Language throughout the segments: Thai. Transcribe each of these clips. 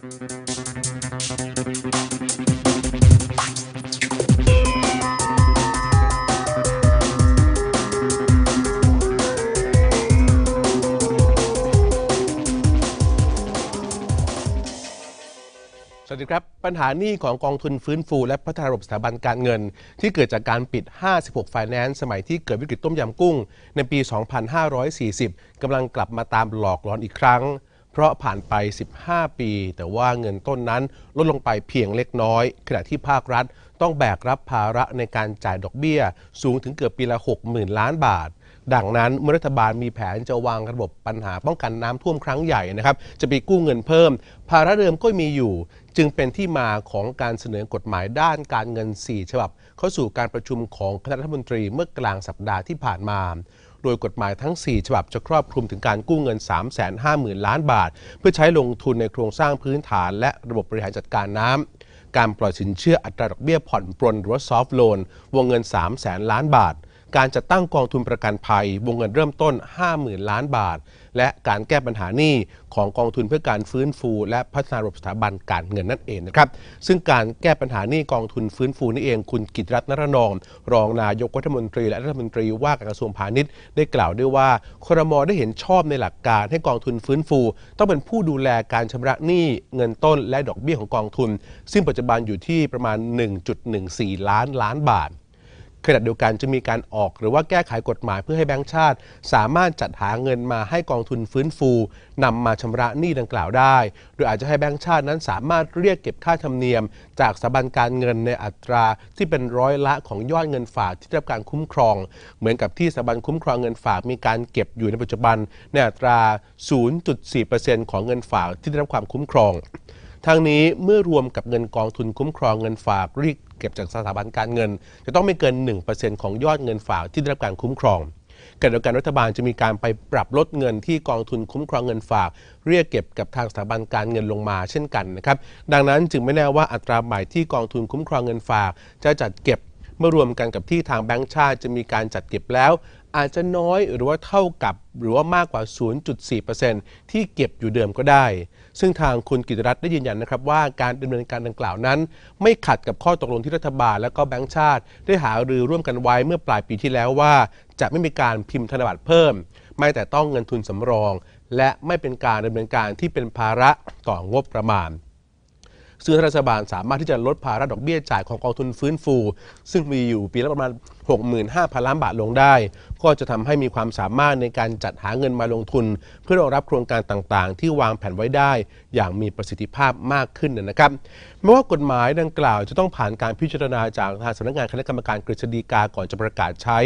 สวัสดีครับปัญหาหนี้ของกองทุนฟื้นฟูและพัฒนาระบบสถาบันการเงิน ที่เกิดจากการปิด 56 ไฟแนนซ์สมัยที่เกิดวิกฤตต้มยำกุ้งในปี 2540 กำลังกลับมาตามหลอกหลอนอีกครั้งเพราะผ่านไป 15 ปี แต่ว่าเงินต้นนั้นลดลงไปเพียงเล็กน้อย ขณะที่ภาครัฐต้องแบกรับภาระในการจ่ายดอกเบี้ย สูงถึงเกือบปีละ 60,000 ล้านบาท ดังนั้นเมื่อรัฐบาลมีแผนจะวางระบบปัญหาป้องกันน้ำท่วมครั้งใหญ่นะครับจะไปกู้เงินเพิ่ม ภาระเดิมก็มีอยู่ จึงเป็นที่มาของการเสนอกฎหมายด้านการเงิน4ฉบับ เข้าสู่การประชุมของคณะรัฐมนตรีเมื่อกลางสัปดาห์ที่ผ่านมาโดยกฎหมายทั้ง 4 ฉบับจะครอบคลุมถึงการกู้เงิน 350,000 ล้านบาท เพื่อใช้ลงทุนในโครงสร้างพื้นฐานและระบบบริหารจัดการน้ำ การปล่อยสินเชื่ออัตราดอกเบี้ยผ่อนปรนหรือว่าซอฟท์โลนวงเงิน 3 0 0 0 0ล้านบาทการจัดตั้งกองทุนประกันภัย วงเงินเริ่มต้น 50,000 ล้านบาท และการแก้ปัญหาหนี้ของกองทุนเพื่อการฟื้นฟู และพัฒนาระบบสถาบันการเงินนั่นเองนะครับ ซึ่งการแก้ปัญหาหนี้กองทุนฟื้นฟูนี่เองคุณกิตรัตน์นรนอง รองนายกรัฐมนตรีและรัฐมนตรีว่าการกระทรวงพาณิชย์ ได้กล่าวด้วยว่า ครมได้เห็นชอบในหลักการให้กองทุนฟื้นฟู ต้องเป็นผู้ดูแลการชำระหนี้เงินต้น และดอกเบี้ยของกองทุน ซึ่งปัจจุบันอยู่ที่ประมาณ 1.14 ล้านล้านบาทขณะเดียวกันจะมีการออกหรือว่าแก้ไขกฎหมายเพื่อให้แบงก์ชาติสามารถจัดหาเงินมาให้กองทุนฟื้นฟู นำมาชำระหนี้ดังกล่าวได้โดยอาจจะให้แบงก์ชาตินั้นสามารถเรียกเก็บค่าธรรมเนียม จากสถาบันการเงินในอัตราที่เป็นร้อยละของยอดเงินฝากที่ได้รับการคุ้มครอง เหมือนกับที่สถาบันคุ้มครองเงินฝาก มีการเก็บอยู่ในปัจจุบันในอัตรา 0.4%ของเงินฝากที่ได้รับความคุ้มครองทางนี้เมื่อรวมกับเงินกองทุนคุ้มครองเงินฝากรีกเก็บจากสถาบันการเงิน จะต้องไม่เกิน 1%ของยอดเงินฝากที่ได้รับการคุ้มครองขณะเดียวกันรัฐบาลจะมีการไปปรับลดเงินที่กองทุนคุ้มครองเงินฝาก เรียกเก็บกับทางสถาบันการเงินลงมาเช่นกันนะครับดังนั้นจึงไม่แน่ว่าอัตราใหม่ที่กองทุนคุ้มครองเงินฝากจะจัดเก็บ เมื่อรวมกันกับที่ทางแบงก์ชาติจะมีการจัดเก็บแล้วอาจจะน้อยหรือว่าเท่ากับหรือว่ามากกว่า 0.4%ที่เก็บอยู่เดิมก็ได้ ซึ่งทางคุณกิตรัตน์ได้ยืนยันนะครับว่าการดำเนินการดังกล่าวนั้น ไม่ขัดกับข้อตกลงที่รัฐบาล และก็แบงก์ชาติ ได้หารือร่วมกันไว้เมื่อปลายปีที่แล้วว่าจะไม่มีการพิมพ์ธนบัตรเพิ่ม ไม่แต่ต้องเงินทุนสำรอง และไม่เป็นการดำเนินการที่เป็นภาระต่องบประมาณซึ่งรัฐบาลสามารถที่จะลดภาระดอกเบี้ยจ่ายของกองทุนฟื้นฟู ซึ่งมีอยู่ปีละประมาณ 65,000ล้านบาทลงได้ ก็จะทำให้มีความสามารถในการจัดหาเงินมาลงทุน เพื่อรองรับโครงการต่างๆ ที่วางแผนไว้ได้ อย่างมีประสิทธิภาพมากขึ้นนะครับแม้ว่ากฎหมายดังกล่าวจะต้องผ่านการพิจารณาจากทางสำนักงานคณะกรรมการกฤษฎีกาก่อนจะประกาศใช้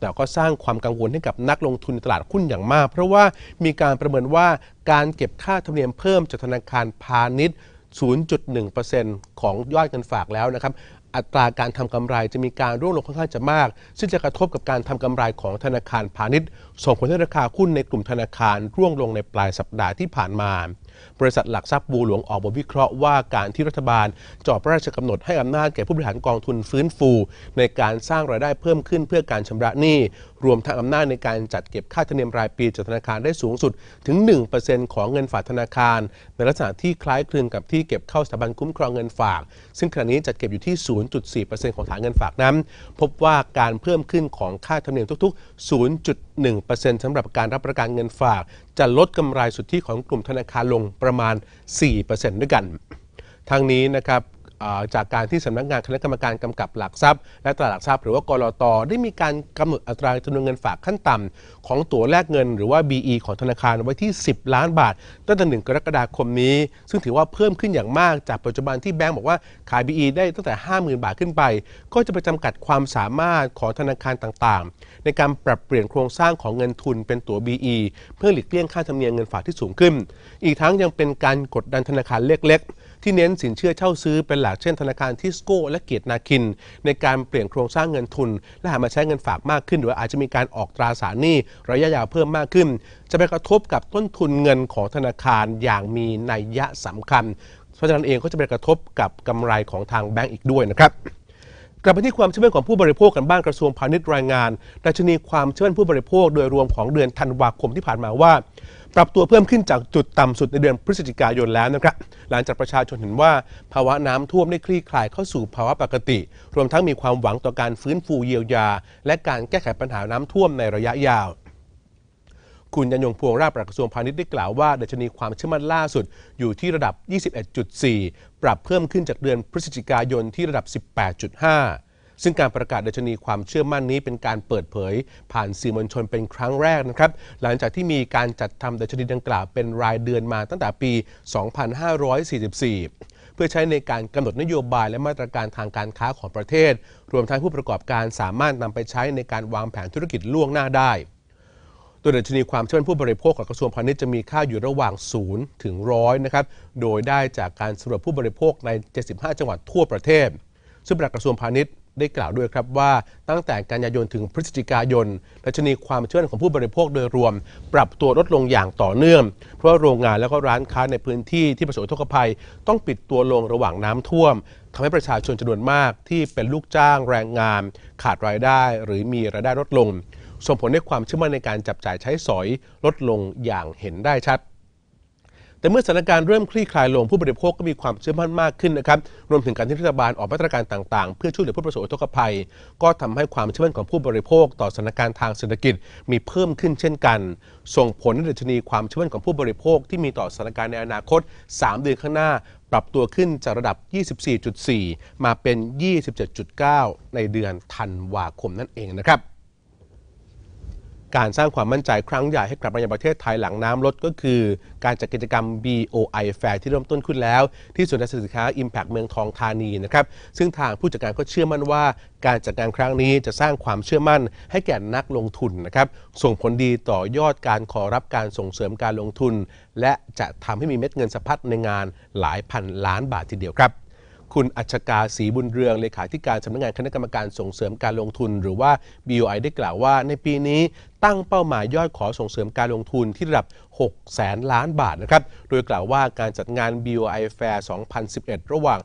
แต่ก็สร้างความกังวลให้กับนักลงทุนในตลาดหุ้นอย่างมาก เพราะว่ามีการประเมินว่าการเก็บค่าธรรมเนียมเพิ่มจากธนาคารพาณิชย์0.1%ของยอดเงินฝากแล้วนะครับ อัตราการทำกำไรจะมีการร่วงลงค่อนข้างจะมาก ซึ่งจะกระทบกับการทำกำไรของธนาคารพาณิชย์ส่งผลให้ราคาหุ้นในกลุ่มธนาคารร่วงลงในปลายสัปดาห์ที่ผ่านมาบริษัทหลักทรัพย์บูหลวงออกบทวิเคราะห์ว่าการที่รัฐบาล จอบพระราชกำหนดให้อำนาจแก่ผู้บริหารกองทุนฟื้นฟู ในการสร้างรายได้เพิ่มขึ้นเพื่อการชำระหนี้ รวมทั้งอำนาจในการจัดเก็บค่าธรรมเนียมรายปีจากธนาคาร ได้สูงสุดถึง 1%ของเงินฝากธนาคารในลักษณะที่คล้ายคลึงกับที่เก็บเข้าสถาบันคุ้มครองเงินฝาก ซึ่งขณะนี้จัดเก็บอยู่ที่ 0.4%ของฐานเงินฝากนั้น พบว่าการเพิ่มขึ้นของค่าธรรมเนียมทุก ๆ 0.1%สำหรับการรับประกันเงินฝาก จะลดกำไรสุทธิของกลุ่มธนาคารลงประมาณ 4%ด้วยกัน ทั้งนี้นะครับจากการที่สำนักงานคณะกรรมการกำกับหลักทรัพย์และตลาดหลักทรัพย์หรือว่ากรอตได้มีการกำหนดอัตราจำนวนเงินฝากขั้นต่ำของตั๋วแลกเงินหรือว่า BE ของธนาคารไว้ที่ 10 ล้านบาท ตั้งแต่หนึ่งกรกฎาคมนี้ ซึ่งถือว่าเพิ่มขึ้นอย่างมากจากปัจจุบันที่แบงก์บอกว่า ขาย BE ได้ตั้งแต่ 50,000 บาทขึ้นไป ก็จะไปจำกัดความสามารถของธนาคารต่างๆ ในการปรับเปลี่ยนโครงสร้างของเงินทุนเป็นตั๋ว BE เพื่อหลีกเลี่ยงค่าธรรมเนียมเงินฝากที่สูงขึ้น อีกทั้งยังเป็นการกดดันธนาคารเล็กๆที่เน้นสินเชื่อเช่าซื้อเป็นหลักเช่นธนาคารทิสโก้และเกียรตินาคิน ในการเปลี่ยนโครงสร้างเงินทุน และหันมาใช้เงินฝากมากขึ้นหรือาจจะมีการออกตราสารหนี้ระยะยาวเพิ่มมากขึ้น จะไปกระทบกับต้นทุนเงินของธนาคารอย่างมีนัยยะสำคัญ เพราะฉะนั้นเองก็จะไปกระทบกับกำไรของทางแบงก์อีกด้วยนะครับกลับไปที่ความเชื่อมั่นของผู้บริโภคกันบ้างกระทรวงพาณิชย์รายงานดัชนีความเชื่อมั่นผู้บริโภคโดยรวมของเดือนธันวาคมที่ผ่านมาว่าปรับตัวเพิ่มขึ้นจากจุดต่ำสุดในเดือนพฤศจิกายนแล้วนะครับหลังจากประชาชนเห็นว่า ภาวะน้ำท่วมได้คลี่คลายเข้าสู่ภาวะปกติ รวมทั้งมีความหวังต่อการฟื้นฟูเยียวยา และการแก้ไขปัญหาน้ำท่วมในระยะยาว คุณยันยงพวงราชประกระทรวงพาณิชย์ได้กล่าวว่าดัชนีความเชื่อมั่นล่าสุดอยู่ที่ระดับ 21.4 ปรับเพิ่มขึ้นจากเดือนพฤศจิกายนที่ระดับ 18.5ซึ่งการประกาศดัชนีความเชื่อมั่นนี้ เป็นการเปิดเผย ผ่านสื่อมวลชนเป็นครั้งแรกนะครับหลังจากที่มีการจัดทำดัชนีดังกล่าวเป็นรายเดือนมาตั้งแต่ปี 2544พื่อใช้ในการกำหนดนโยบายและมาตรการทางการค้าของประเทศ รวมทั้งผู้ประกอบการสามารถนำไปใช้ในการวางแผนธุรกิจล่วงหน้าได้ตัวดัชนีความเชื่อมั่นผู้บริโภคของกระทรวงพาณิชย์จะมีค่าอยู่ระหว่าง0ถึงร้อยนะครับโดยได้จากการสำรวจผู้บริโภคใน75จังหวัดทั่วประเทศซึ่งประกระทรวงพาณิชย์ได้กล่าวด้วยครับว่าตั้งแต่กันยายนถึงพฤศจิกายนดัชนีความเชื่อของผู้บริโภคโดยรวม ปรับตัวลดลงอย่างต่อเนื่อง เพราะโรงงานและก็ร้านค้าในพื้นที่ ที่ประสบทุกภัย ต้องปิดตัวลงระหว่างน้ำท่วม ทำให้ประชาชนจำนวนมากที่เป็นลูกจ้างแรงงานขาดรายได้ หรือมีรายได้ลดลงส่งผลให้ความเชื่อมั่นในการจับจ่ายใช้สอย ลดลงอย่างเห็นได้ชัดแต่เมื่อสถานการณ์เริ่มคลี่คลายลงผู้บริโภคก็มีความเชื่อมั่นมากขึ้นนะครับรวมถึงการที่รัฐบาลออกมาตรการต่างๆ เพื่อช่วยเหลือผู้ประสบอุทกภัย ก็ทำให้ความเชื่อมั่นของผู้บริโภค ต่อสถานการณ์ทางเศรษฐกิจมีเพิ่มขึ้นเช่นกันส่งผลในดัชนีความเชื่อมั่นของผู้บริโภคที่มีต่อสถานการณ์ในอนาคต 3 เดือนข้างหน้า ปรับตัวขึ้นจากระดับ 24.4 มาเป็น 27.9 ในเดือนธันวาคมนั่นเองนะครับการสร้างความมั่นใจครั้งใหญ่ให้กลับมายัประเทศไทยหลังน้ำลด ก็คือการจัดกิจกรรม BOI Fair ที่เริ่มต้นขึ้นแล้ว ที่ศูนย์ารสินค้า Impact เมืองทองธานีนะครับซึ่งทางผู้จัดการก็เชื่อมั่นว่า การจัดงานครั้งนี้จะสร้างความเชื่อมั่นให้แก่นักลงทุนนะครับส่งผลดีต่อยอดการขอรับการส่งเสริมการลงทุน และจะทำให้มีเม็ดเงินสะพัดในงานหลายพันล้านบาททีเดียวครับคุณอัชกาศรีบุญเรืองเลขาธิการสำนักงานคณะกรรมการส่งเสริมการลงทุน หรือว่า BOI ได้กล่าวว่า ในปีนี้ตั้งเป้าหมายยอดขอส่งเสริมการลงทุนที่ระดับ 6 แสนล้านบาทนะครับ โดยกล่าวว่าการจัดงาน BOI Fair 2011 ระหว่าง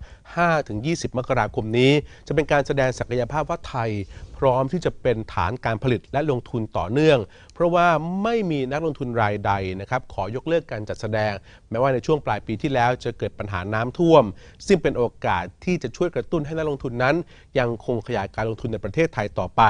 5-20 มกราคมนี้ จะเป็นการแสดงศักยภาพว่าไทย พร้อมที่จะเป็นฐานการผลิตและลงทุนต่อเนื่อง เพราะว่าไม่มีนักลงทุนรายใดนะครับ ขอยกเลิกการจัดแสดง แม้ว่าในช่วงปลายปีที่แล้วจะเกิดปัญหาน้ำท่วม ซึ่งเป็นโอกาสที่จะช่วยกระตุ้นให้นักลงทุนนั้น ยังคงขยายการลงทุนในประเทศไทยต่อไป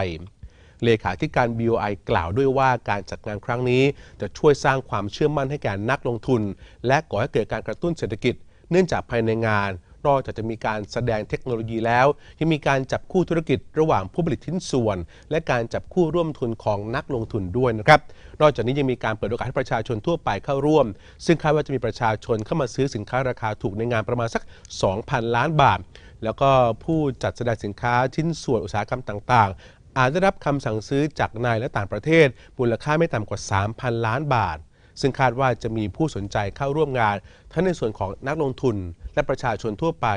เลขาธิการ BOI กล่าวด้วยว่าการจัดงานครั้งนี้จะช่วยสร้างความเชื่อมั่นให้แก่นักลงทุน และก่อให้เกิดการกระตุ้นเศรษฐกิจ เนื่องจากภายในงานนอกจากจะมีการแสดงเทคโนโลยีแล้วยังมีการจับคู่ธุรกิจ ระหว่างผู้ผลิตชิ้นส่วน และการจับคู่ร่วมทุนของนักลงทุนด้วยนะครับนอกจากนี้ยังมีการเปิดโอกาสให้ประชาชนทั่วไปเข้าร่วม ซึ่งคาดว่าจะมีประชาชนเข้ามาซื้อสินค้าราคาถูกในงานประมาณสัก 2,000 ล้านบาท แล้วก็ผู้จัดแสดงสินค้าชิ้นส่วนอุตสาหกรรมต่างอาจได้รับคำสั่งซื้อจากนายและต่างประเทศมูลค่าไม่ต่ำกว่า 3,000 ล้านบาท ซึ่งคาดว่าจะมีผู้สนใจเข้าร่วมงาน ทั้งในส่วนของนักลงทุน และประชาชนทั่วไป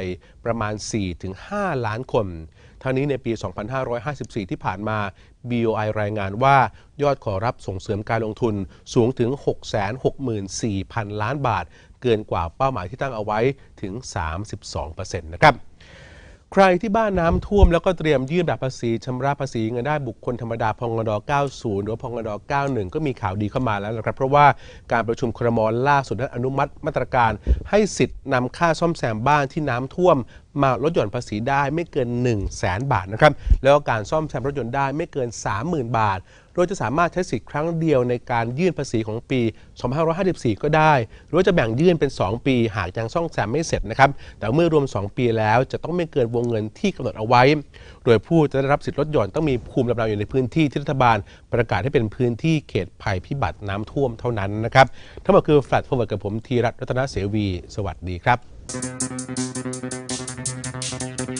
ประมาณ 4-5 ล้านคน ทั้งนี้ในปี 2554 ที่ผ่านมา BOI รายงานว่ายอดขอรับส่งเสริมการลงทุนสูงถึง 664,000 ล้านบาท เกินกว่าเป้าหมายที่ตั้งเอาไว้ถึง 32%นะครับใครที่บ้านน้ำท่วมแล้วก็เตรียมยื่นแบบภาษีชำระภาษีเงินได้บุคคลธรรมดาพงด90 หรือพงด91 ก็มีข่าวดีเข้ามาแล้วนะครับเพราะว่าการประชุมครมล่าสุดนั้นอนุมัติมาตรการ ให้สิทธิ์นำค่าซ่อมแซมบ้านที่น้ำท่วมมาลดหย่อนภาษีได้ไม่เกิน1 0 0 0 0แสนบาทนะครับแล้วการซ่อมแซมรถยนต์ได้ไม่เกิน 30,000 บาทโดยจะสามารถใช้สิทธิ์ครั้งเดียวในการยื่นภาษีของปี 2554 ก็ได้หรือว่าจะแบ่งยื่นเป็น 2 ปีหากยังซ่อมแซมไม่เสร็จนะครับแต่เมื่อรวม 2 ปีแล้วจะต้องไม่เกินวงเงินที่กำหนดเอาไว้ โดยผู้จะได้รับสิทธิ์ลดหย่อนต้องมีภูมิลำเนาอยู่ในพื้นที่ที่รัฐบาล ประกาศให้เป็นพื้นที่เขตภัยพิบัติน้ำท่วมเท่านั้นนะครับทั้งหมดคือแฟลตโฟเวร์กับผมธีรัตน์รัตนเสวีสวัสดีครับ Thank you.